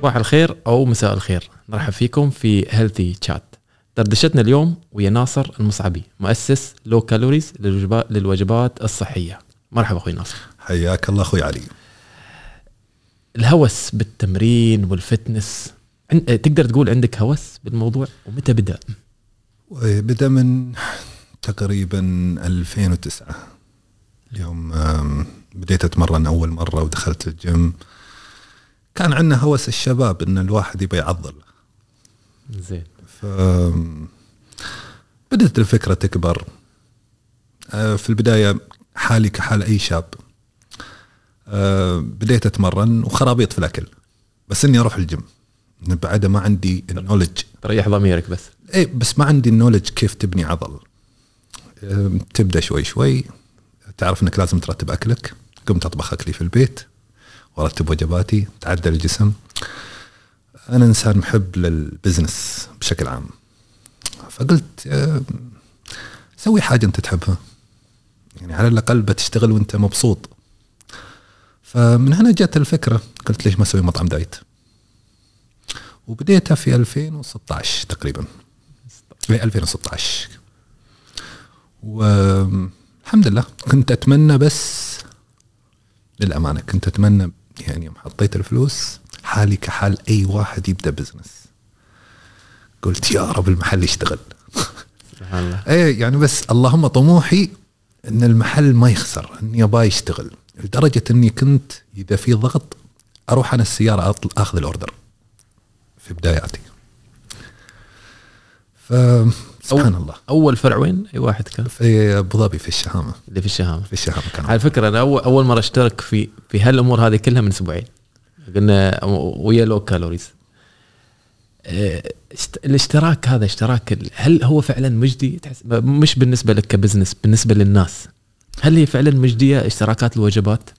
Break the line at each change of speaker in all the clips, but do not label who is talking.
صباح الخير او مساء الخير نرحب فيكم في هيلثي تشات دردشتنا اليوم ويا ناصر المصعبي مؤسس لو كالوريز للوجبات الصحيه مرحبا اخوي ناصر حياك الله اخوي علي الهوس بالتمرين والفتنس تقدر تقول عندك هوس بالموضوع ومتى بدا
بدا من تقريبا 2009 اليوم بديت اتمرن اول مره ودخلت الجيم كان عندنا هوس الشباب ان الواحد يبي يعضل زين ف بدات الفكره تكبر آه، في البدايه حالي كحال اي شاب آه، بديت اتمرن وخرابيط في الاكل بس اني اروح الجيم بعدها ما عندي النولج تريح ضميرك بس اي بس ما عندي النولج كيف تبني عضل آه، تبدا شوي شوي تعرف انك لازم ترتب اكلك قمت اطبخ اكلي في البيت وارتب وجباتي تعدل الجسم انا انسان محب للبزنس بشكل عام فقلت آه، سوي حاجه انت تحبها يعني على الاقل بتشتغل وانت مبسوط فمن هنا جت الفكره قلت ليش ما اسوي مطعم دايت وبديتها في 2016 تقريبا 2016 والحمد لله كنت اتمنى بس للامانه كنت اتمنى يعني يوم حطيت الفلوس حالي كحال اي واحد يبدا بزنس قلت يا رب المحل يشتغل سبحان الله ايه يعني بس اللهم طموحي ان المحل ما يخسر اني ابا يشتغل لدرجه اني كنت اذا في ضغط اروح انا السياره اخذ الاوردر في بداياتي ف سبحان الله اول فرع وين اي واحد كان في ابو ظبي في الشهامه
اللي في الشهامه في الشهامه كان على فكره انا اول اول مره اشترك في في هالامور هذه كلها من اسبوعين قلنا ويا لو كالوريز الاشتراك هذا اشتراك هل هو فعلا مجدي تحس مش بالنسبه لك كبزنس بالنسبه للناس هل هي فعلا مجديه اشتراكات الوجبات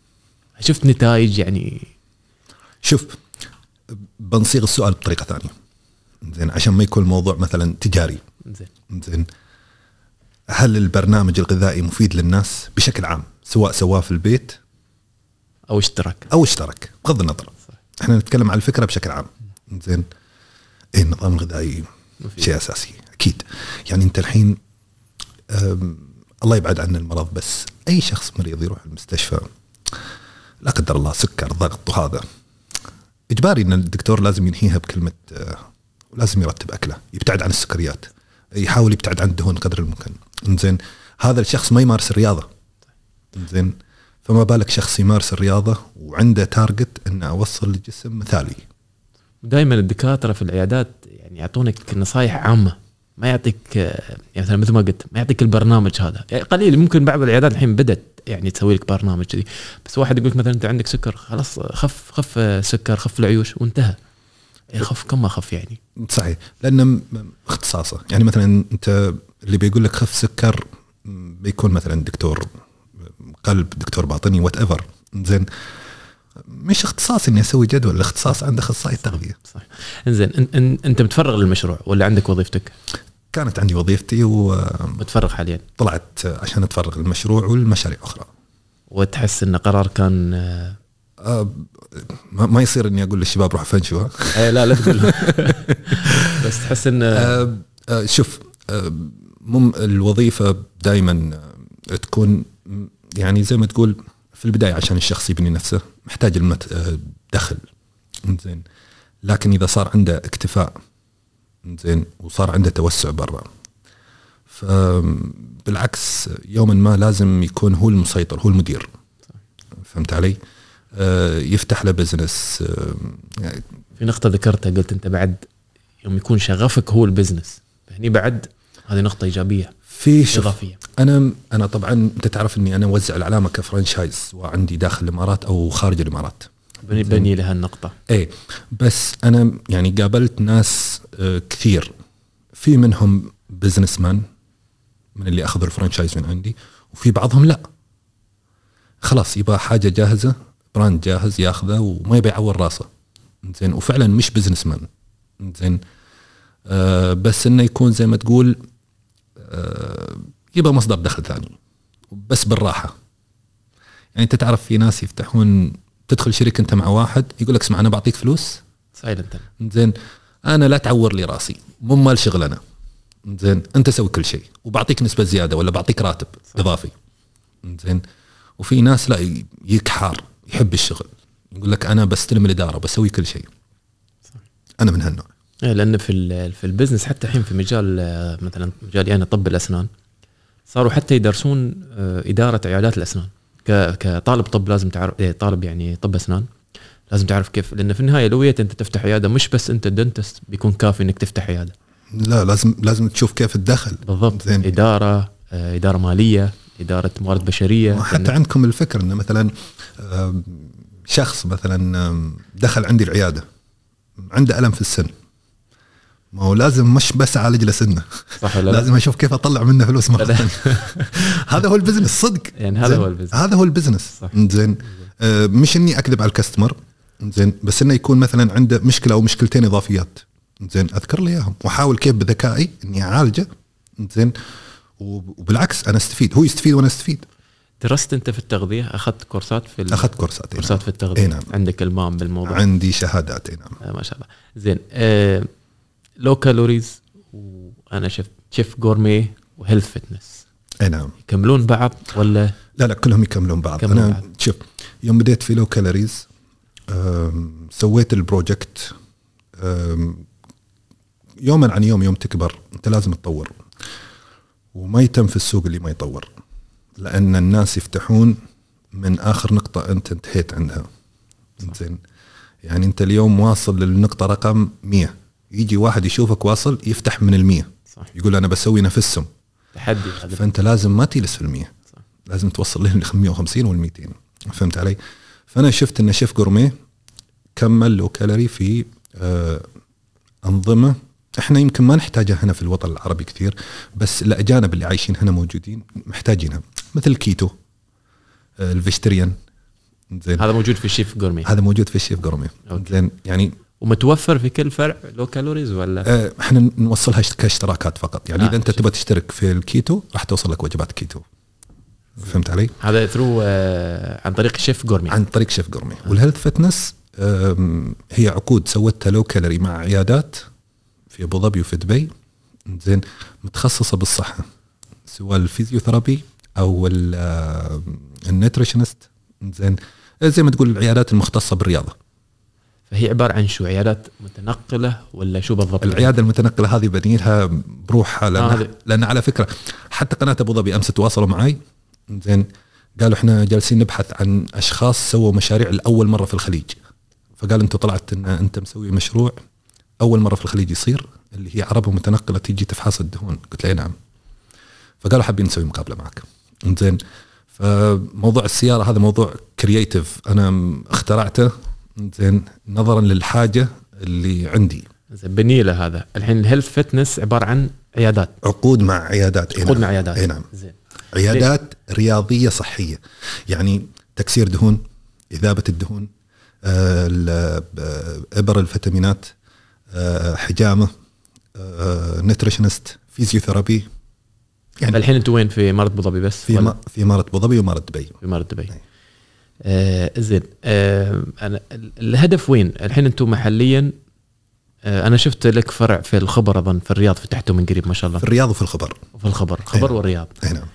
شفت نتائج يعني شوف
بنصيغ السؤال بطريقه ثانيه زين عشان ما يكون الموضوع مثلا تجاري زين زين هل البرنامج الغذائي مفيد للناس بشكل عام سواء سواه في البيت او اشترك او اشترك بغض النظر صح. احنا نتكلم عن الفكره بشكل عام زين ايه النظام الغذائي مفيد. شيء اساسي اكيد يعني انت الحين الله يبعد عن المرض بس اي شخص مريض يروح المستشفى لا قدر الله سكر ضغط وهذا اجباري ان الدكتور لازم ينهيها بكلمه أه، لازم يرتب اكله يبتعد عن السكريات يحاول يبتعد عن الدهون قدر الممكن انزين هذا الشخص ما يمارس الرياضه انزين فما بالك شخص يمارس الرياضه وعنده تارجت انه اوصل لجسم مثالي
دائما الدكاتره في العيادات يعني يعطونك نصائح عامه ما يعطيك آه، يعني مثلا مثل ما قلت ما يعطيك البرنامج هذا يعني قليل ممكن بعض العيادات الحين بدت يعني تسوي لك برنامج كذي بس واحد يقول لك مثلا انت عندك سكر خلاص خف خف سكر خف العيوش وانتهى يخف كما خف يعني
صحيح لان اختصاصه يعني مثلا انت اللي بيقول لك خف سكر بيكون مثلا دكتور قلب دكتور باطني وات ايفر زين مش اختصاص اني اسوي جدول الاختصاص عند اخصائي التغذيه
صح انزين إن انت متفرغ للمشروع ولا عندك وظيفتك كانت عندي وظيفتي
و متفرغ حاليا طلعت عشان اتفرغ للمشروع والمشاريع اخرى وتحس ان قرار كان آه، ما يصير اني اقول للشباب روحوا فنشوا اي لا لا تقول بس تحس ان آه، آه، شوف مم الوظيفه دائما تكون يعني زي ما تقول في البدايه عشان الشخص يبني نفسه محتاج دخل زين لكن اذا صار عنده اكتفاء زين وصار عنده توسع برا بالعكس يوما ما لازم يكون هو المسيطر هو المدير
فهمت علي؟ آه، يفتح له بزنس آه، يعني في نقطه ذكرتها قلت انت بعد يوم يكون شغفك هو البزنس هني بعد هذه نقطه ايجابيه في اضافيه انا انا طبعا انت تعرف اني انا اوزع العلامه كفرنشايز
وعندي داخل الامارات او خارج الامارات بني بني لهالنقطه إيه بس انا يعني قابلت ناس آه، كثير في منهم بزنس مان من اللي اخذوا الفرنشايز من عندي وفي بعضهم لا خلاص يبغى حاجه جاهزه براند جاهز ياخذه وما يبي يعور راسه زين وفعلا مش بزنس مان زين آه بس انه يكون زي ما تقول آه يبقى مصدر دخل ثاني بس بالراحه يعني انت تعرف في ناس يفتحون تدخل شركه انت مع واحد يقول لك اسمع انا بعطيك فلوس سايلنت زين انا لا تعور لي راسي مو مال شغلنا زين انت سوي كل شيء وبعطيك نسبه زياده ولا بعطيك راتب صحيح. اضافي زين وفي ناس لا
يكحار يحب الشغل يقول لك انا بستلم الاداره بسوي كل شيء صح. انا من هالنوع إيه، لان في في البزنس حتى الحين في مجال مثلا مجالي يعني انا طب الاسنان صاروا حتى يدرسون آه، اداره عيادات الاسنان كطالب طب لازم تعرف إيه، طالب يعني طب اسنان لازم تعرف كيف لان في النهايه لو انت تفتح عياده مش بس انت دنتست بيكون كافي انك تفتح عياده لا لازم لازم تشوف كيف الدخل بالضبط زين. اداره آه، اداره ماليه اداره موارد بشريه حتى
عندكم الفكر انه مثلا شخص مثلا دخل عندي العياده عنده الم في السن ما هو لازم مش بس اعالج له سنه صح ولا لازم اشوف كيف اطلع منه فلوس مره ثانيه هذا هو البزنس صدق يعني هذا هو البزنس هذا هو البزنس زين آه، مش اني اكذب على الكاستمر زين بس انه يكون مثلا عنده مشكله او مشكلتين اضافيات زين اذكر لي اياهم واحاول كيف بذكائي اني اعالجه زين
وبالعكس
انا استفيد هو يستفيد وانا استفيد
درست انت في التغذيه اخذت كورسات في اخذت كورسات نعم. كورسات نعم. في التغذيه نعم. عندك المام بالموضوع عندي شهادات نعم آه ما شاء الله زين آه لو كالوريز وانا شفت شيف جورمي وهيلث فتنس اي نعم يكملون بعض ولا
لا لا كلهم يكملون بعض يكملون انا بعض. شوف يوم بديت في لو كالوريز سويت البروجكت يوما عن يوم يوم تكبر انت لازم تطور وما يتم في السوق اللي ما يطور لان الناس يفتحون من اخر نقطه انت انتهيت عندها زين يعني انت اليوم واصل للنقطه رقم 100 يجي واحد يشوفك واصل يفتح من ال 100 يقول انا بسوي نفسهم تحدي فانت لازم ما تجلس في ال 100 لازم توصل ال 150 وال 200 فهمت علي؟ فانا شفت ان شيف جورميه كمل لو كالوري في آه، انظمه احنا يمكن ما نحتاجها هنا في الوطن العربي كثير بس الاجانب اللي عايشين هنا موجودين محتاجينها مثل كيتو آه، الفيجيتيريان
زين هذا موجود في الشيف جورمي هذا موجود في الشيف جورمي زين يعني ومتوفر في كل فرع لو كالوريز ولا آه،
احنا نوصلها كاشتراكات فقط يعني آه اذا انت تبغى تشترك في الكيتو راح توصل لك وجبات كيتو فهمت علي؟
هذا ثرو آه عن طريق شيف جورمي عن طريق شيف جورمي
آه. والهيلث فتنس هي عقود سوتها لو كالوري مع عيادات في ابو ظبي وفي دبي زين متخصصه بالصحه سواء الفيزيوثيرابي او آه، النيوتريشنست زين زي ما تقول العيادات المختصه بالرياضه فهي عباره عن شو عيادات متنقله ولا شو بالضبط؟ العياده المتنقله هذه بنيلها بروحها لان آه لان على فكره حتى قناه ابو ظبي امس تواصلوا معي زين قالوا احنا جالسين نبحث عن اشخاص سووا مشاريع لاول مره في الخليج فقال انت طلعت ان انت مسوي مشروع اول مره في الخليج يصير اللي هي عربه متنقله تيجي تفحص الدهون قلت له إيه نعم فقالوا حابين نسوي مقابله معك زين فموضوع السياره هذا موضوع كرييتيف انا اخترعته زين نظرا للحاجه اللي عندي زين بنيله هذا الحين الهيلث فتنس عباره عن عيادات عقود مع عيادات إيه عقود نعم. مع عيادات اي نعم
زين عيادات
ليه؟ رياضيه صحيه يعني تكسير دهون اذابه الدهون آه، آه، ابر الفيتامينات آه، حجامه نتريشنست آه، فيزيوثيرابي
يعني الحين انت وين في اماره ابو ظبي بس؟ في ما في اماره ابو ظبي واماره دبي في اماره دبي نعم. آه زين آه انا الهدف وين؟ الحين انتم محليا آه انا شفت لك فرع في الخبر اظن في الرياض فتحته من قريب ما شاء الله في الرياض وفي الخبر في الخبر خبر نعم. والرياض اي نعم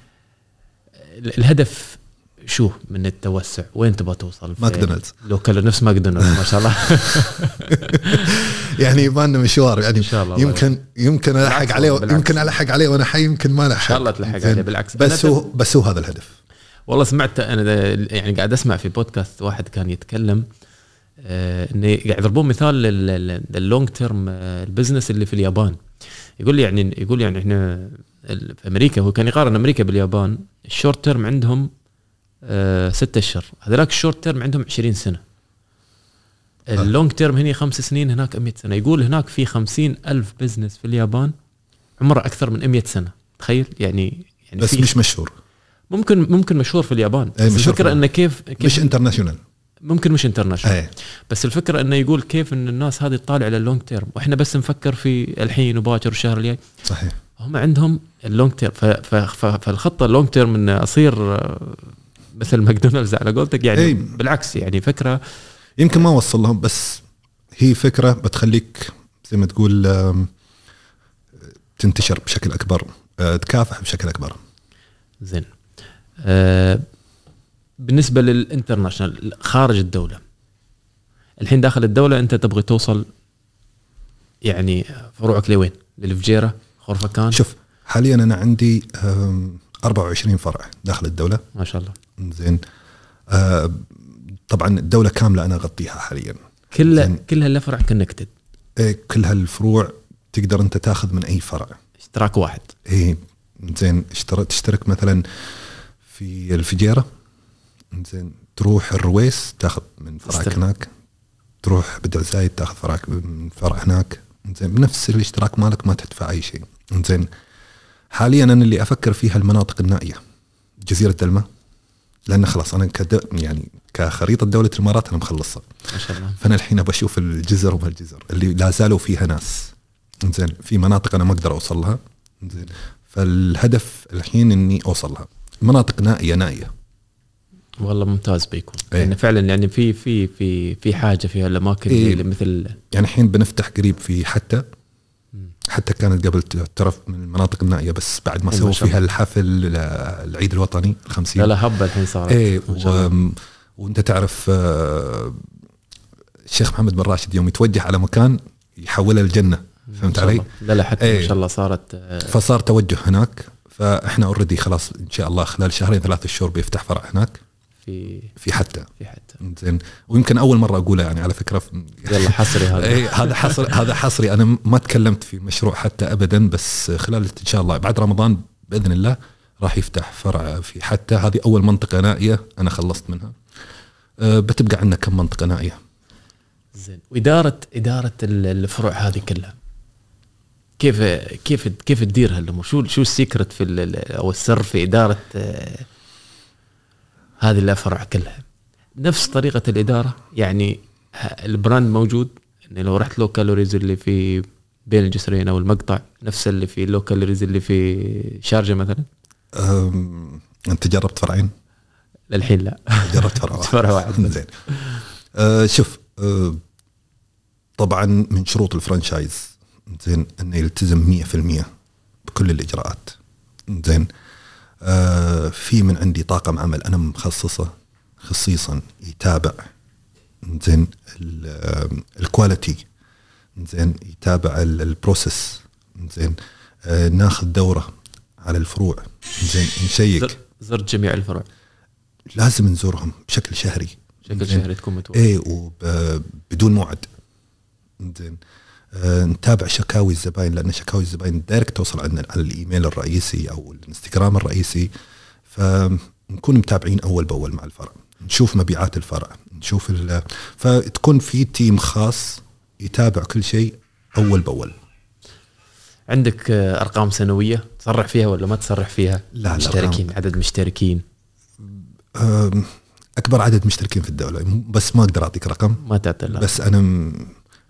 الهدف شو من التوسع وين تبغى توصل ماكدونالدز لوكال نفس ماكدونالدز ما شاء الله يعني يبان لنا مشوار يعني ان شاء الله يمكن الله. يمكن الحق عليه بالعكس. يمكن
الحق عليه وانا حي يمكن ما الحق ان شاء الله تلحق عليه بالعكس بس هو بس هو هذا الهدف
والله سمعت انا يعني قاعد اسمع في بودكاست واحد كان يتكلم آه، انه قاعد يضربون مثال اللونج تيرم البزنس اللي في اليابان يقول يعني يقول يعني احنا في امريكا هو كان يقارن امريكا باليابان الشورت تيرم عندهم آه، ستة اشهر هذولاك الشورت تيرم عندهم 20 سنه اللونج آه. تيرم هني خمس سنين هناك 100 سنه يقول هناك في خمسين ألف بزنس في اليابان عمره اكثر من 100 سنه تخيل يعني يعني بس مش مشهور ممكن ممكن مشهور في اليابان إيه، بس الفكره انه كيف, كيف مش انترناشونال ممكن مش انترناشونال إيه. بس الفكره انه يقول كيف ان الناس هذه تطالع على اللونج تيرم واحنا بس نفكر في الحين وباكر والشهر الجاي صحيح هم عندهم اللونج تيرم فالخطه اللونج تيرم ان اصير آه، مثل ماكدونالدز على قولتك يعني أي. بالعكس يعني فكره يمكن ما وصل لهم بس هي فكره بتخليك
زي ما تقول تنتشر بشكل اكبر آه، تكافح بشكل
اكبر زين آه، بالنسبه للانترناشنال خارج الدوله الحين داخل الدوله انت تبغي توصل يعني فروعك لوين؟ للفجيره خرفكان شوف حاليا انا عندي
24 فرع داخل الدوله ما شاء الله زين آه طبعا الدوله كامله انا اغطيها حاليا
كلها كلها الفرع كونكتد
إيه، كل هالفروع تقدر انت تاخذ من اي فرع اشتراك واحد اي زين تشترك مثلا في الفجيره زين تروح الرويس تاخذ من فرعك هناك تروح بدر زايد تاخذ فرعك من فرع هناك زين بنفس الاشتراك مالك ما تدفع اي شيء زين حاليا انا اللي افكر فيها المناطق النائيه جزيره الماء لان خلاص انا كد... يعني كخريطه دوله الامارات انا مخلصها ما شاء الله فانا الحين ابغى اشوف الجزر وما الجزر اللي لا زالوا فيها ناس زين في مناطق انا ما اقدر اوصل لها زين فالهدف الحين اني اوصل لها مناطق نائيه نائيه
والله ممتاز بيكون أيه. يعني فعلا يعني في في في في حاجه في هالاماكن إيه. مثل يعني
الحين بنفتح قريب في حتى حتى كانت قبل تعترف من المناطق النائيه بس بعد ما سووا فيها الحفل العيد الوطني الخمسين لا لا هبه الحين صارت ايه وانت تعرف آه، الشيخ محمد بن راشد يوم يتوجه على مكان يحولها للجنه فهمت علي؟ لا لا حتى ايه ما شاء الله صارت آه، فصار توجه هناك فاحنا اوريدي خلاص ان شاء الله خلال شهرين ثلاثة شهور بيفتح فرع هناك في في حتى في حتى زين ويمكن اول مره اقولها يعني على فكره يلا حصري هذا اي هذا حصري هذا حصري انا ما تكلمت في مشروع حتى ابدا بس خلال ان شاء الله بعد رمضان باذن الله راح يفتح فرع في حتى هذه اول منطقه نائيه انا خلصت منها
أه، بتبقى عندنا كم منطقه نائيه زين واداره اداره الفروع هذه كلها كيف كيف كيف تدير هالامور شو شو السيكرت في او السر في اداره أه، هذه الافرع كلها نفس طريقه الاداره يعني البراند موجود يعني لو رحت لوكالوريز كالوريز اللي في بين الجسرين او المقطع نفس اللي في لو كالوريز اللي في شارجه مثلا انت جربت فرعين؟ للحين لا جربت فرع واحد
فرع واحد زين أه شوف أه طبعا من شروط الفرنشايز زين انه يلتزم 100% بكل الاجراءات زين آه، في من عندي طاقم عمل انا مخصصه خصيصا يتابع زين الكواليتي آه، زين يتابع البروسيس زين آه، ناخذ دوره على الفروع زين نشيك زرت جميع الفروع لازم نزورهم بشكل شهري بشكل شهري تكون متواجد اي وبدون موعد زين آه، نتابع شكاوي الزباين لان شكاوي الزباين دايركت توصل عندنا على الايميل الرئيسي او الانستغرام الرئيسي فنكون متابعين اول باول مع الفرع نشوف مبيعات الفرع نشوف فتكون في تيم خاص يتابع كل شيء
اول باول عندك آه، ارقام سنويه تصرح فيها ولا ما تصرح فيها لا مشتركين عدد مشتركين
اكبر عدد مشتركين في الدوله بس ما اقدر اعطيك رقم ما تعطي بس انا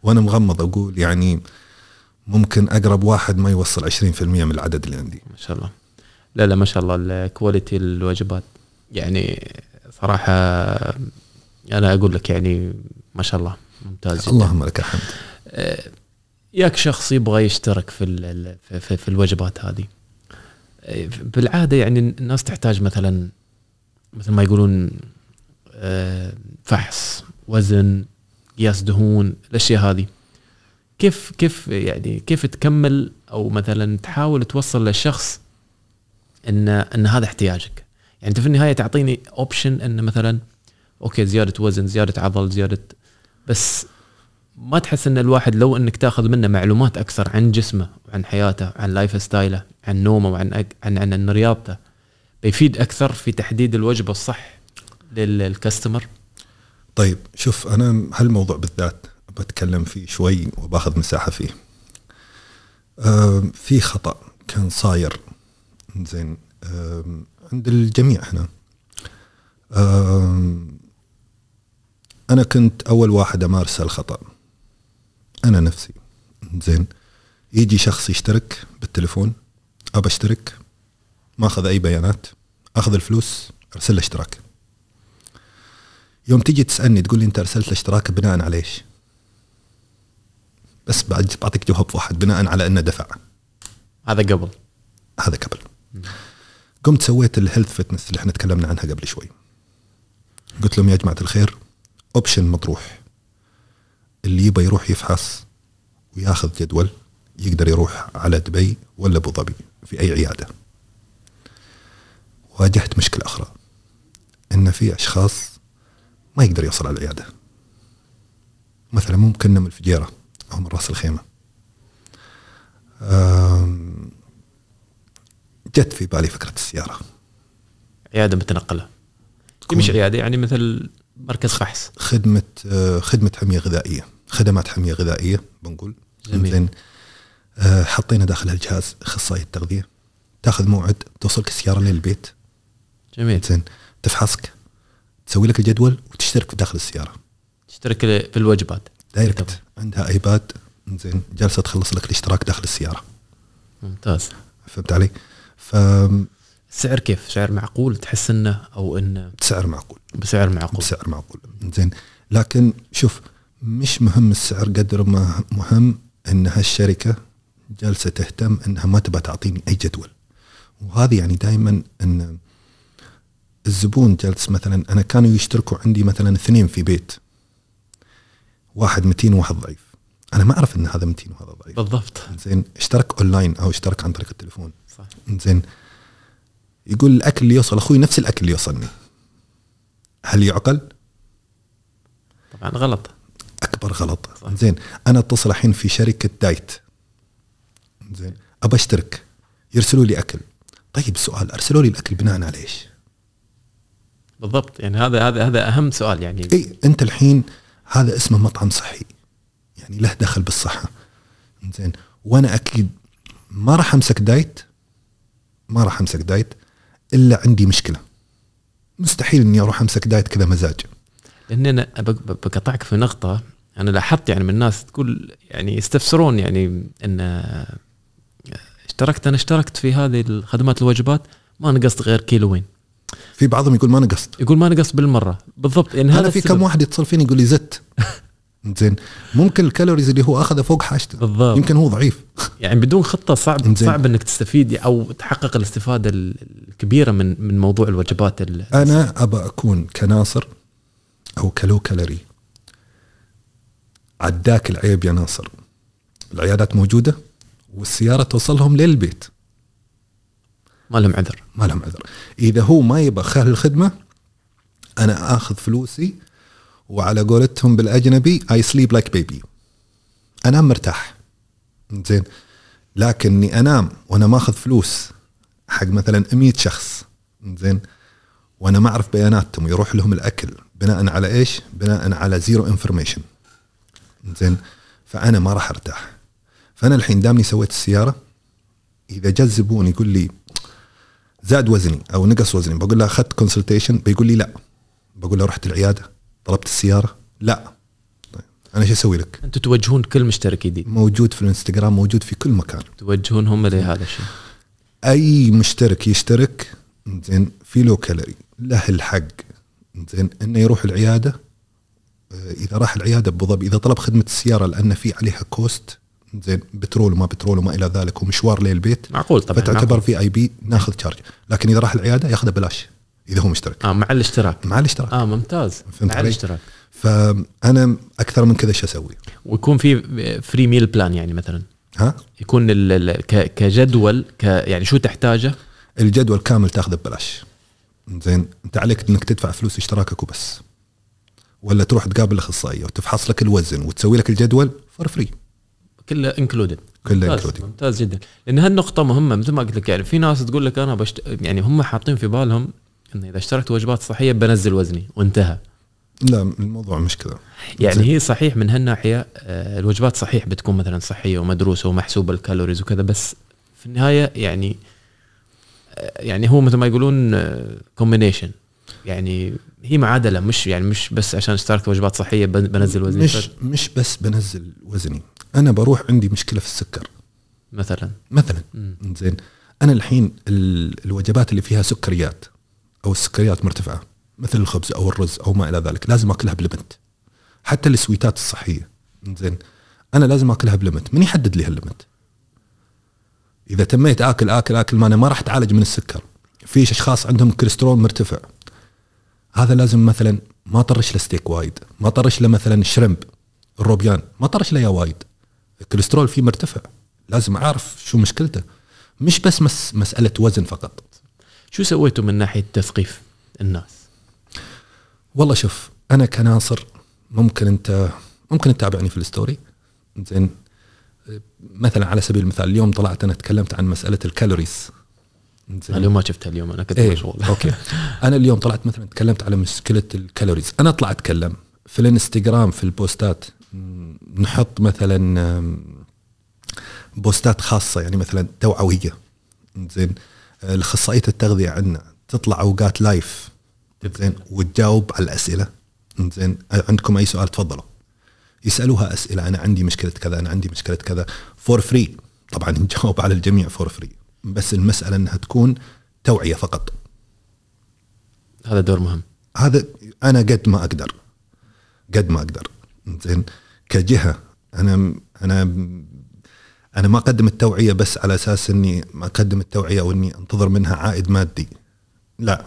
وانا مغمض اقول يعني ممكن اقرب واحد ما يوصل 20% من العدد اللي عندي ما شاء الله
لا لا ما شاء الله الكواليتي الوجبات يعني صراحه انا اقول لك يعني ما شاء الله ممتاز اللهم لك الحمد أه، ياك شخص يبغى يشترك في في, في الوجبات هذه أه، بالعاده يعني الناس تحتاج مثلا مثل ما يقولون أه، فحص وزن قياس دهون الاشياء هذه كيف كيف يعني كيف تكمل او مثلا تحاول توصل للشخص ان ان هذا احتياجك يعني انت في النهايه تعطيني اوبشن ان مثلا اوكي زياده وزن زياده عضل زياده بس ما تحس ان الواحد لو انك تاخذ منه معلومات اكثر عن جسمه وعن حياته عن لايف ستايله عن نومه وعن عن عن, عن رياضته بيفيد اكثر في تحديد الوجبه الصح للكاستمر
طيب شوف انا هالموضوع بالذات بتكلم فيه شوي وباخذ مساحه فيه آه في خطا كان صاير زين آه عند الجميع هنا آه انا كنت اول واحد امارس الخطا انا نفسي زين يجي شخص يشترك بالتليفون ابى اشترك ما اخذ اي بيانات اخذ الفلوس ارسل له اشتراك يوم تيجي تسالني تقول لي انت ارسلت الاشتراك بناء على ايش؟ بس بعطيك جواب واحد بناء على انه دفع هذا قبل هذا قبل قمت سويت الهيلث فتنس اللي احنا تكلمنا عنها قبل شوي قلت لهم يا جماعه الخير اوبشن مطروح اللي يبى يروح يفحص وياخذ جدول يقدر يروح على دبي ولا ابو ظبي في اي عياده واجهت مشكله اخرى ان في اشخاص ما يقدر يوصل على العياده مثلا ممكن من الفجيره او من راس الخيمه جت في بالي فكره
السياره عياده متنقله مش عياده يعني مثل مركز فحص
خدمه آه، خدمه حميه غذائيه خدمات حميه غذائيه بنقول زين آه، حطينا داخل الجهاز اخصائي التغذيه تاخذ موعد توصلك السياره للبيت جميل زين تفحصك تسوي لك الجدول
وتشترك داخل السياره تشترك في الوجبات دايركت عندها ايباد
زين جالسه تخلص لك الاشتراك داخل السياره ممتاز فهمت علي؟ ف
السعر كيف؟ سعر معقول تحس انه او انه بسعر معقول بسعر معقول بسعر معقول
زين لكن شوف مش مهم السعر قدر ما مهم ان هالشركه جالسه تهتم انها ما تبى تعطيني اي جدول وهذه يعني دائما ان الزبون جالس مثلا انا كانوا يشتركوا عندي مثلا اثنين في بيت واحد متين وواحد ضعيف انا ما اعرف ان هذا متين وهذا ضعيف
بالضبط زين
اشترك اونلاين او اشترك عن طريق التليفون صح زين يقول الاكل اللي يوصل اخوي نفس الاكل اللي يوصلني هل يعقل؟
طبعا غلط اكبر غلط صح.
زين انا اتصل الحين في شركه دايت زين ابى اشترك يرسلوا لي اكل طيب سؤال ارسلوا لي الاكل بناء على ايش؟
بالضبط يعني هذا هذا هذا اهم سؤال يعني اي
انت الحين هذا اسمه مطعم صحي يعني له دخل بالصحه زين وانا اكيد ما راح امسك دايت ما راح امسك دايت الا عندي مشكله مستحيل اني اروح امسك دايت كذا مزاج
لان انا بقطعك في نقطه انا لاحظت يعني من الناس تقول يعني يستفسرون يعني ان اشتركت انا اشتركت في هذه الخدمات الوجبات ما نقصت غير كيلوين في بعضهم يقول ما نقصت يقول ما نقصت بالمره بالضبط
يعني هذا في كم واحد يتصل فيني يقول لي زدت زين ممكن الكالوريز اللي هو اخذها فوق
حاجته بالضبط يمكن هو ضعيف يعني بدون خطه صعب مزين. صعب انك تستفيد او تحقق الاستفاده الكبيره من من موضوع الوجبات
انا ابى اكون كناصر او كلو كالوري عداك العيب يا ناصر العيادات موجوده والسياره توصلهم للبيت ما لهم عذر ما لهم عذر اذا هو ما يبغى خل الخدمه انا اخذ فلوسي وعلى قولتهم بالاجنبي اي سليب لايك بيبي انام مرتاح زين لكني انام وانا ماخذ فلوس حق مثلا 100 شخص زين وانا ما اعرف بياناتهم ويروح لهم الاكل بناء على ايش؟ بناء على زيرو انفورميشن زين فانا ما راح ارتاح فانا الحين دامني سويت السياره اذا جاء الزبون يقول لي زاد وزني او نقص وزني بقول لها اخذت كونسلتيشن بيقول لي لا بقول له رحت العياده طلبت السياره لا طيب انا شو اسوي لك؟ انتم توجهون كل مشترك جديد موجود في الانستغرام موجود في كل مكان
توجهون هم لهذا الشيء
اي مشترك يشترك زين في لو كالوري له الحق زين انه يروح العياده آه، اذا راح العياده ابو ظبي اذا طلب خدمه السياره لان في عليها كوست زين بترول وما بترول وما الى ذلك ومشوار للبيت معقول طبعا فتعتبر في اي بي ناخذ تشارج لكن اذا راح العياده ياخذه بلاش اذا هو مشترك
اه مع الاشتراك مع الاشتراك اه ممتاز
مع الاشتراك فانا اكثر من كذا ايش اسوي؟
ويكون في فري ميل بلان يعني مثلا ها؟ يكون كجدول ك يعني شو تحتاجه؟
الجدول كامل تاخذه ببلاش زين انت عليك انك تدفع فلوس اشتراكك وبس ولا تروح تقابل اخصائيه وتفحص لك الوزن وتسوي لك الجدول فور فري
كله انكلودد كله انكلودد ممتاز جدا لان هالنقطه مهمه مثل ما قلت لك يعني في ناس تقول لك انا بشت... يعني هم حاطين في بالهم ان اذا اشتركت وجبات صحيه بنزل وزني وانتهى لا الموضوع مش كذا يعني هي صحيح من هالناحيه آه، الوجبات صحيح بتكون مثلا صحيه ومدروسه ومحسوبه الكالوريز وكذا بس في النهايه يعني آه، يعني هو مثل ما يقولون كومبينيشن آه، يعني هي معادله مش يعني مش بس عشان اشترك وجبات صحيه بنزل وزني مش فرد.
طيب. مش بس بنزل وزني انا بروح عندي مشكله في السكر
مثلا مثلا زين انا الحين
الوجبات اللي فيها سكريات او السكريات مرتفعه مثل الخبز او الرز او ما الى ذلك لازم اكلها بليمت حتى السويتات الصحيه زين انا لازم اكلها بليمت من يحدد لي هالليمت اذا تميت اكل اكل اكل ما انا ما راح اتعالج من السكر في اشخاص عندهم كوليسترول مرتفع هذا لازم مثلا ما طرش له ستيك وايد ما طرش له مثلا شرمب الروبيان ما طرش له وايد الكوليسترول فيه مرتفع لازم اعرف شو مشكلته مش بس مس مساله وزن فقط شو سويتوا من ناحيه تثقيف الناس والله شوف انا كناصر ممكن انت ممكن تتابعني في الستوري زين مثلا على سبيل المثال اليوم طلعت انا تكلمت عن مساله الكالوريز انا ما شفتها اليوم انا كنت ايه مشغول اوكي انا اليوم طلعت مثلا تكلمت على مشكله الكالوريز انا اطلع اتكلم في الانستغرام في البوستات نحط مثلا بوستات خاصه يعني مثلا توعويه زين الاخصائيه التغذيه عندنا تطلع اوقات لايف زين وتجاوب على الاسئله زين عندكم اي سؤال تفضلوا يسالوها اسئله انا عندي مشكله كذا انا عندي مشكله كذا فور فري طبعا نجاوب على الجميع فور فري بس المساله انها تكون توعيه فقط هذا دور مهم هذا انا قد ما اقدر قد ما اقدر زين كجهه انا انا انا ما اقدم التوعيه بس على اساس اني ما اقدم التوعيه او اني انتظر منها عائد مادي لا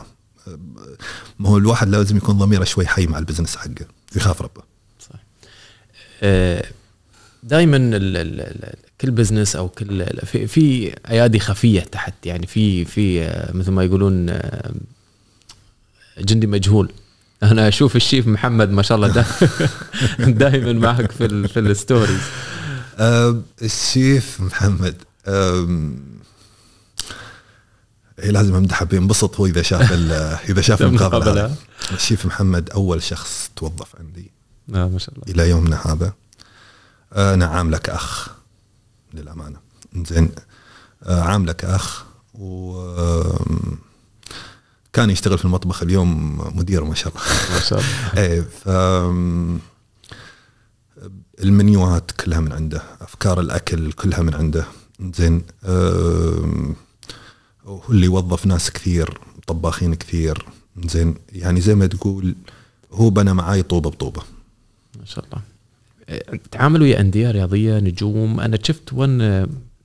ما هو الواحد لازم يكون ضميره شوي حي مع البزنس حقه يخاف ربه صح
آه، دائما كل بزنس او كل في, في ايادي خفيه تحت يعني في في آه، مثل ما يقولون آه، جندي مجهول انا اشوف الشيف محمد ما شاء الله دائما معك في في الستوريز آه،
الشيف محمد اي لازم امدحه بينبسط هو اذا شاف اذا شاف المقابله الشيف محمد اول شخص توظف عندي
آه ما شاء الله الى يومنا
هذا انا عامله نعم، كاخ للامانه زين آه، عامله كاخ و كان يشتغل في المطبخ اليوم مدير ما شاء الله ما شاء الله ايه ف المنيوات كلها من عنده افكار الاكل كلها من عنده زين هو اللي وظف ناس كثير طباخين كثير زين يعني زي ما تقول هو بنى معاي طوبه بطوبه ما شاء الله
تعامل ويا انديه رياضيه نجوم انا شفت ون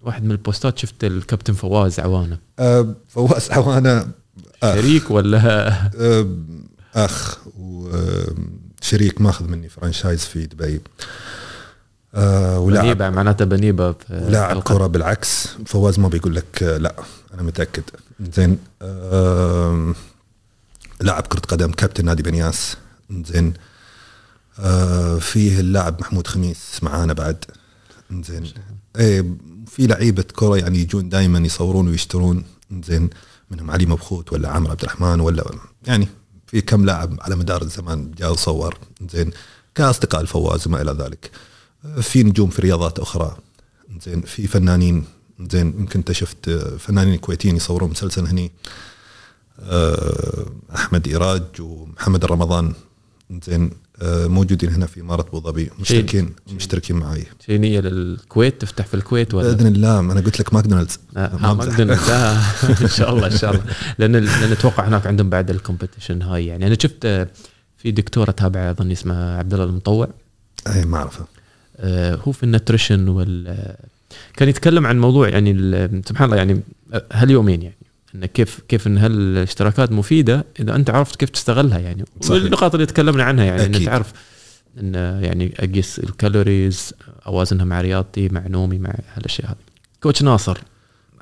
واحد من البوستات شفت الكابتن فواز عوانه
أه فواز عوانه أخ.
شريك ولا آه، اخ وشريك
ماخذ مني فرانشايز في دبي أه ولاعب بنيبه معناته بنيبه لاعب كره بالعكس فواز ما بيقول لك آه، لا انا متاكد زين أه لاعب كره قدم كابتن نادي بنياس زين آه فيه اللاعب محمود خميس معانا بعد زين ايه في لعيبه كره يعني يجون دائما يصورون ويشترون زين منهم علي مبخوت ولا عمرو عبد الرحمن ولا يعني في كم لاعب على مدار الزمان جاء وصور زين كاصدقاء الفواز وما الى ذلك آه، في نجوم في رياضات اخرى زين في فنانين زين يمكن انت شفت آه، فنانين كويتيين يصورون مسلسل هني آه، احمد ايراج ومحمد رمضان زين آه، موجودين هنا في اماره ابو ظبي مشتركين مشتركين معي
شيء للكويت تفتح في الكويت ولا باذن الله ما انا قلت لك ماكدونالدز آه, آه، ماكدونالدز آه ان شاء الله ان شاء الله لان لان اتوقع هناك عندهم بعد الكومبتيشن هاي يعني انا شفت آه، في دكتور تابعه اظن اسمها عبد الله المطوع اي ما اعرفه آه هو في النتريشن وال كان يتكلم عن موضوع يعني سبحان الله يعني هاليومين يعني ان كيف كيف ان هالاشتراكات مفيده اذا انت عرفت كيف تستغلها يعني والنقاط اللي تكلمنا عنها يعني أكيد. ان تعرف ان يعني اقيس الكالوريز اوازنها مع رياضتي مع نومي مع هالاشياء هذه كوتش ناصر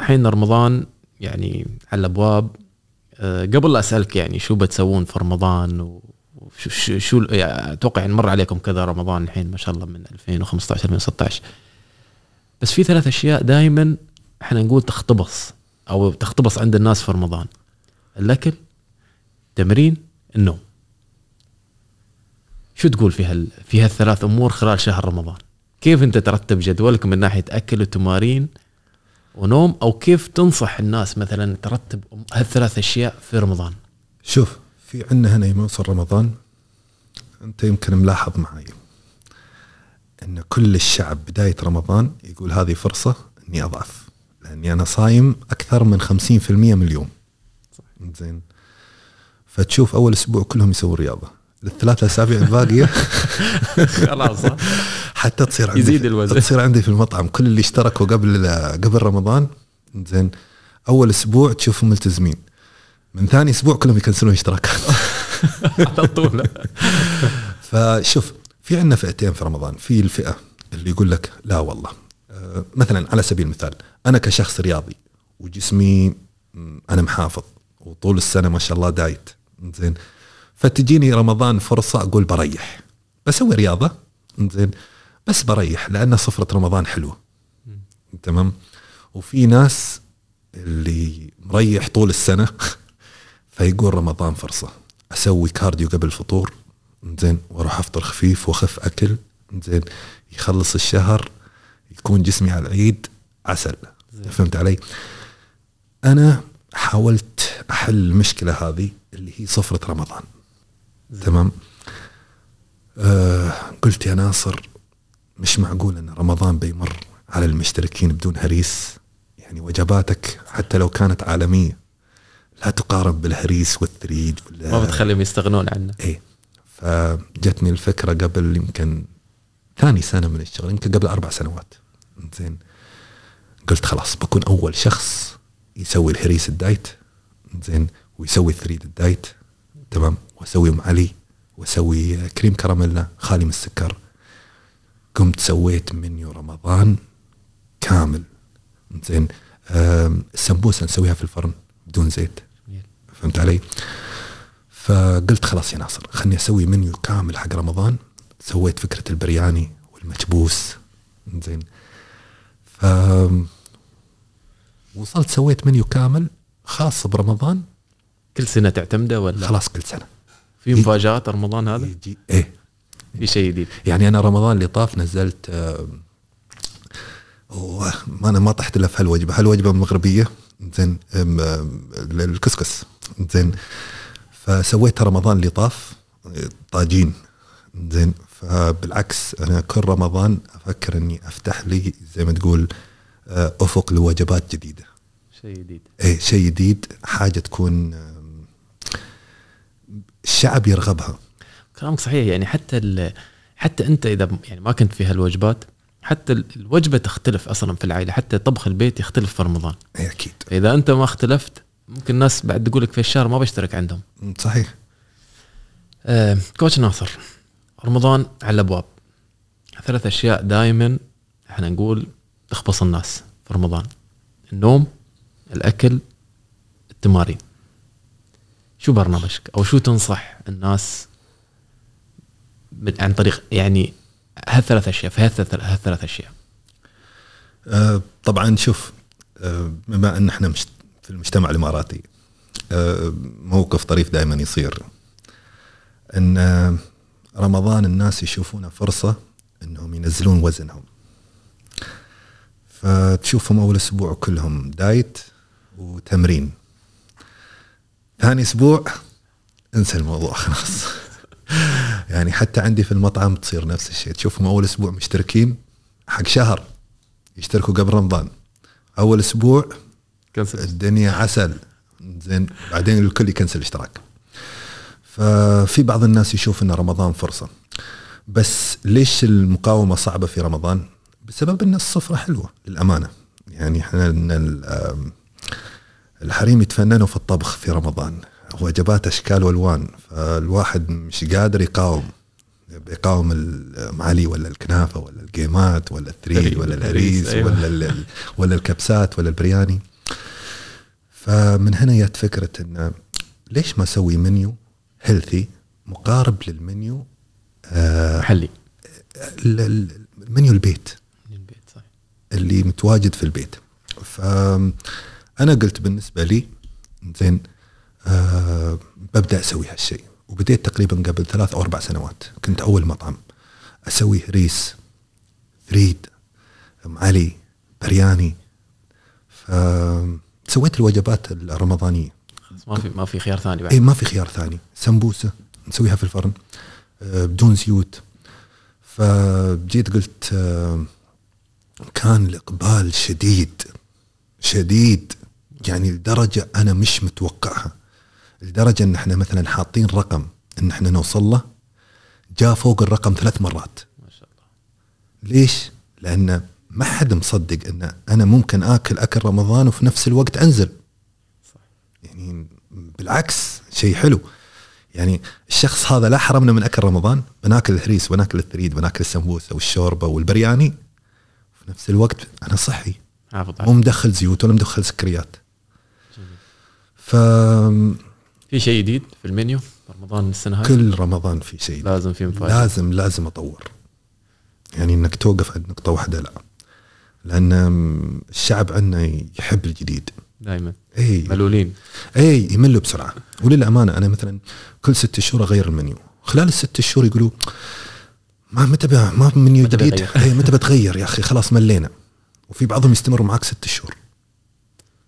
الحين رمضان يعني على الابواب آه، قبل لا اسالك يعني شو بتسوون في رمضان وشو شو يعني اتوقع يعني مر عليكم كذا رمضان الحين ما شاء الله من 2015 2016 بس في ثلاث اشياء دائما احنا نقول تختبص او تختبص عند الناس في رمضان الاكل تمرين النوم شو تقول في هال في هالثلاث امور خلال شهر رمضان كيف انت ترتب جدولك من ناحيه اكل وتمارين ونوم او كيف تنصح الناس مثلا ترتب هالثلاث اشياء في رمضان
شوف في عندنا هنا يوصل رمضان انت يمكن ملاحظ معي ان كل الشعب بدايه رمضان يقول هذه فرصه اني اضعف لاني انا صايم اكثر من 50% من اليوم زين فتشوف اول اسبوع كلهم يسووا رياضه الثلاثة اسابيع الباقيه خلاص حتى تصير عندي يزيد الوزن تصير عندي في المطعم كل اللي اشتركوا قبل قبل رمضان زين اول اسبوع تشوفهم ملتزمين من ثاني اسبوع كلهم يكنسلون اشتراكات على طول فشوف في عندنا فئتين في رمضان في الفئه اللي يقول لك لا والله مثلا على سبيل المثال انا كشخص رياضي وجسمي انا محافظ وطول السنه ما شاء الله دايت زين فتجيني رمضان فرصه اقول بريح بسوي رياضه زين بس بريح لان صفره رمضان حلوه تمام وفي ناس اللي مريح طول السنه فيقول رمضان فرصه اسوي كارديو قبل الفطور زين واروح افطر خفيف واخف اكل زين يخلص الشهر يكون جسمي على العيد عسل زي. فهمت علي انا حاولت احل المشكله هذه اللي هي صفره رمضان زي. تمام آه قلت يا ناصر مش معقول ان رمضان بيمر على المشتركين بدون هريس يعني وجباتك حتى لو كانت عالميه لا تقارن بالهريس والثريد ما
بتخليهم يستغنون عنه اي
فجتني الفكره قبل يمكن ثاني سنه من الشغل يمكن قبل اربع سنوات زين قلت خلاص بكون اول شخص يسوي الهريس الدايت زين ويسوي الثريد الدايت تمام واسوي ام علي واسوي كريم كراميلا خالي من السكر قمت سويت منيو رمضان كامل زين السمبوسه نسويها في الفرن بدون زيت فهمت علي؟ فقلت خلاص يا ناصر خلني اسوي منيو كامل حق رمضان سويت فكره البرياني والمكبوس زين وصلت سويت منيو كامل خاص
برمضان كل سنه تعتمده ولا خلاص كل سنه في مفاجات رمضان هذا يجي ايه في شيء جديد يعني انا رمضان اللي طاف نزلت
ما انا ما طحت الا في هالوجبه هالوجبه مغربيه زين الكسكس زين فسويتها رمضان اللي طاف طاجين زين فبالعكس انا كل رمضان افكر اني افتح لي زي ما تقول آه، افق لوجبات جديده شيء جديد اي شيء جديد حاجه تكون الشعب
يرغبها كلامك صحيح يعني حتى حتى انت اذا يعني ما كنت في هالوجبات حتى الوجبه تختلف اصلا في العائله حتى طبخ البيت يختلف في رمضان اي اكيد اذا انت ما اختلفت ممكن الناس بعد تقول لك في الشهر ما بشترك عندهم صحيح آه كوتش ناصر رمضان على الابواب ثلاث اشياء دائما احنا نقول تخبص الناس في رمضان النوم الاكل التمارين شو برنامجك او شو تنصح الناس من عن طريق يعني هالثلاث اشياء في هالثلاث اشياء
أه، طبعا شوف أه، بما ان احنا في المجتمع الاماراتي أه، موقف طريف دائما يصير ان رمضان الناس يشوفونه فرصه انهم ينزلون وزنهم فتشوفهم اول اسبوع كلهم دايت وتمرين ثاني اسبوع انسى الموضوع خلاص يعني حتى عندي في المطعم تصير نفس الشيء تشوفهم اول اسبوع مشتركين حق شهر يشتركوا قبل رمضان اول اسبوع الدنيا عسل زين بعدين الكل يكنسل الاشتراك ففي بعض الناس يشوف ان رمضان فرصه بس ليش المقاومه صعبه في رمضان بسبب ان الصفره حلوه للامانه يعني احنا الحريم يتفننوا في الطبخ في رمضان وجبات اشكال والوان فالواحد مش قادر يقاوم بيقاوم المعالي ولا الكنافه ولا القيمات ولا الثري ولا الهريس أيوة. ولا ولا الكبسات ولا البرياني فمن هنا جت فكره انه ليش ما اسوي منيو هيلثي مقارب للمنيو آه، محلي المنيو البيت البيت صحيح اللي متواجد في البيت فانا قلت بالنسبه لي زين أه ببدا اسوي هالشيء وبديت تقريبا قبل ثلاث او اربع سنوات كنت اول مطعم اسوي ريس فريد ام علي برياني فسويت الوجبات الرمضانيه
ما في ما في خيار ثاني بعد اي ما في خيار ثاني
سمبوسه نسويها في الفرن آه، بدون زيوت فجيت قلت آه، كان الاقبال شديد شديد يعني لدرجه انا مش متوقعها لدرجه ان احنا مثلا حاطين رقم ان احنا نوصل له جاء فوق الرقم ثلاث مرات ما شاء الله ليش؟ لان ما حد مصدق ان انا ممكن اكل اكل رمضان وفي نفس الوقت انزل بالعكس شيء حلو يعني الشخص هذا لا حرمنا من اكل رمضان بناكل الهريس بناكل الثريد بناكل السمبوسه والشوربه والبرياني في نفس الوقت انا صحي مو مدخل زيوت ولا مدخل سكريات ف
في شيء جديد في المنيو رمضان السنه هذه كل رمضان في شيء لازم
في مفاجاه لازم لازم اطور يعني انك توقف عند نقطه واحده لا لان الشعب عندنا يحب الجديد دائما اي ملولين اي يملوا بسرعه وللامانه انا مثلا كل ست شهور اغير المنيو خلال الست شهور يقولوا ما متى ما منيو جديد إيه، متى بتغير يا اخي خلاص ملينا وفي بعضهم يستمروا معك ست شهور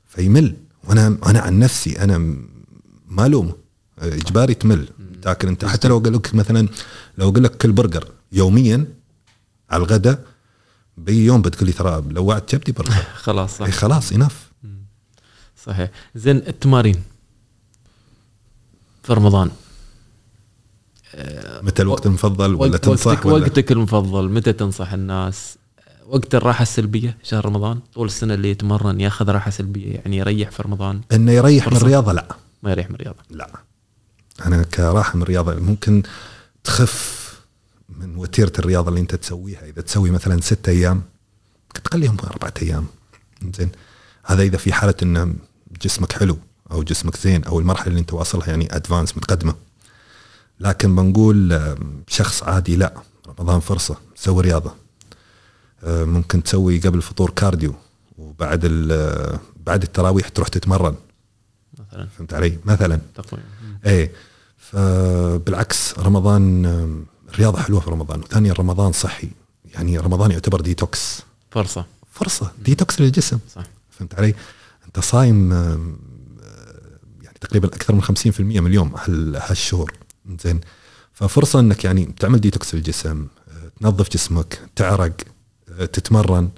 فيمل وانا انا عن نفسي انا ما الومه إيه، اجباري تمل تاكل انت حتى لو اقول لك مثلا لو اقول لك كل برجر يوميا على الغداء بيوم يوم بتقول لي ترى
وعدت كبدي برجر خلاص اي خلاص اناف صحيح زين التمارين في رمضان آه، متى الوقت المفضل ولا تنصح وقتك, ولا؟ وقتك المفضل متى تنصح الناس وقت الراحة السلبية شهر رمضان طول السنة اللي يتمرن ياخذ راحة سلبية يعني يريح في رمضان انه يريح من الرياضة لا ما يريح من الرياضة لا
انا كراحة من الرياضة ممكن تخف من وتيرة الرياضة اللي انت تسويها اذا تسوي مثلا ستة ايام تخليهم اربعة ايام زين هذا اذا في حالة انه جسمك حلو او جسمك زين او المرحله اللي انت واصلها يعني ادفانس متقدمه لكن بنقول شخص عادي لا رمضان فرصه سوي رياضه آه، ممكن تسوي قبل الفطور كارديو وبعد آه، بعد التراويح تروح تتمرن
مثلا فهمت علي مثلا تقويم اي
فبالعكس رمضان الرياضه حلوه في رمضان وثانيا رمضان صحي يعني رمضان يعتبر ديتوكس فرصه فرصه ديتوكس للجسم صح فهمت علي؟ انت صايم يعني تقريبا اكثر من 50% من اليوم هالشهور زين ففرصه انك يعني تعمل ديتوكس الجسم تنظف جسمك تعرق آه، تتمرن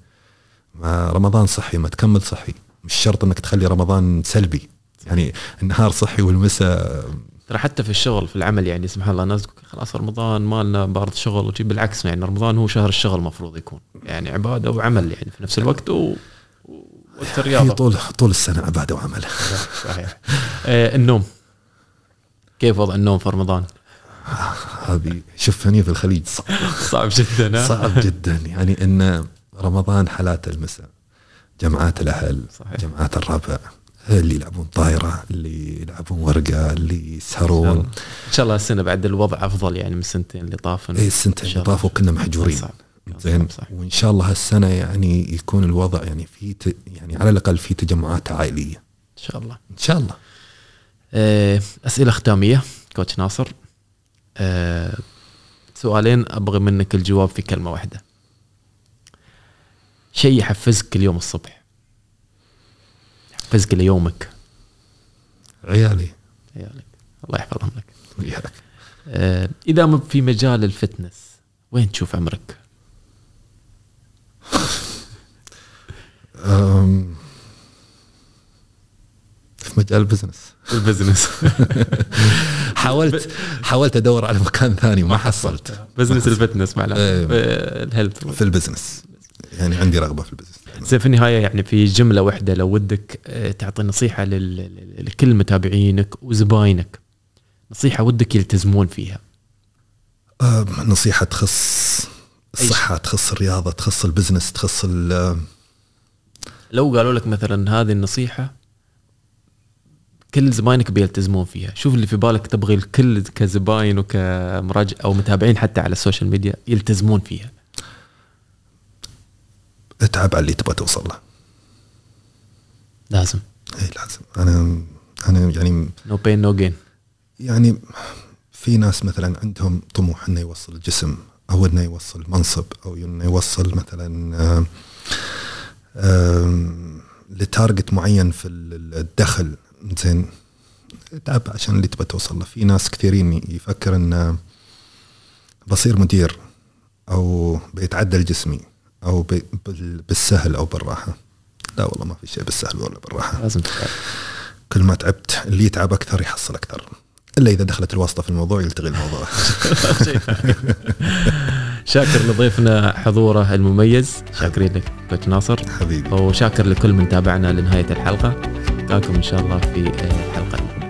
رمضان صحي ما تكمل صحي مش شرط انك تخلي رمضان سلبي يعني النهار صحي والمساء
ترى حتى في الشغل في العمل يعني سبحان الله الناس تقول خلاص رمضان مالنا بارض شغل وشي بالعكس يعني رمضان هو شهر الشغل المفروض يكون يعني عباده وعمل يعني في نفس الوقت و
الرياضه هي طول طول السنه عباده وعمل صحيح
آه النوم كيف وضع النوم في رمضان؟ آه، هذه شوف هني في الخليج صعب صعب جدا صعب جدا يعني ان رمضان حالات
المساء جماعات الاهل صحيح. جماعات الربع اللي يلعبون طايره اللي
يلعبون ورقه اللي يسهرون ان شاء الله السنه بعد الوضع افضل يعني من السنتين اللي طافوا اي السنتين اللي طافوا كنا محجورين صعب. زين وان
شاء الله هالسنه يعني يكون
الوضع يعني في ت... يعني على الاقل في تجمعات عائليه ان شاء الله ان شاء الله آه، اسئله ختاميه كوتش ناصر أه سؤالين ابغى منك الجواب في كلمه واحده شيء يحفزك اليوم الصبح يحفزك ليومك عيالي عيالك الله يحفظهم لك أه اذا ما في مجال الفتنس وين تشوف عمرك في مجال البزنس
البزنس حاولت حاولت ادور على مكان ثاني وما حصلت
بزنس الفتنس مع إيه. الهيلث في البزنس يعني عندي رغبه في البزنس زين في النهايه يعني في جمله واحده لو ودك آه، تعطي نصيحه لكل متابعينك وزباينك نصيحه ودك يلتزمون فيها
نصيحه تخص الصحه تخص الرياضه تخص البزنس تخص ال
لو قالوا لك مثلا هذه النصيحه كل زباينك بيلتزمون فيها شوف اللي في بالك تبغي الكل كزباين وكمراجع او متابعين حتى على السوشيال ميديا يلتزمون فيها اتعب على اللي تبغى توصل له لازم اي لازم انا انا يعني نو بين نو جين
يعني في ناس مثلا عندهم طموح انه يوصل الجسم او انه يوصل منصب او انه يوصل مثلا لتارجت معين في الدخل زين تعب عشان اللي تبى توصل له في ناس كثيرين يفكر ان بصير مدير او بيتعدل جسمي او بي بالسهل او بالراحه لا والله ما في شيء بالسهل ولا بالراحه لازم تتعب كل ما تعبت اللي يتعب اكثر يحصل اكثر الا اذا دخلت الواسطه في الموضوع يلتغي
الموضوع شاكر لضيفنا حضوره المميز شاكرين لك كوتش ناصر حبيبي وشاكر لكل من تابعنا لنهايه الحلقه نلقاكم ان شاء الله في الحلقه